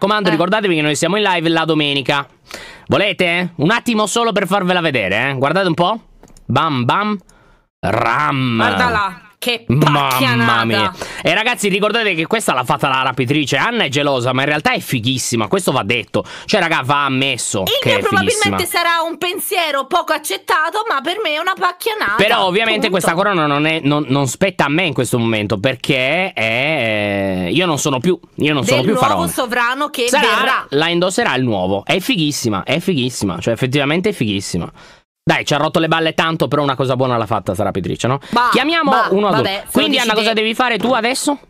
raccomando, eh. ricordatevi che noi siamo in live la domenica. Volete? Un attimo solo per farvela vedere, eh? Guardate un po'. Bam bam. Ram. Guarda là. Che pacchianata. Mamma mia. E ragazzi, ricordate che questa l'ha fatta la rapitrice. Anna è gelosa, ma in realtà è fighissima. Questo va detto. Cioè, raga, va ammesso. Il che mio probabilmente sarà un pensiero poco accettato, ma per me è una pacchianata. Però, ovviamente, punto. questa corona non, è, non, non, spetta a me in questo momento. Perché è. Io non sono più. Io non sono più faraone. nuovo sovrano che sarà, verrà. La indosserà il nuovo. È fighissima. È fighissima. Cioè, effettivamente è fighissima. Dai, ci ha rotto le balle tanto, però una cosa buona l'ha fatta sarà Petrice, no? Bah, Chiamiamo bah, uno ad uno. Quindi Anna, cosa devi fare tu adesso?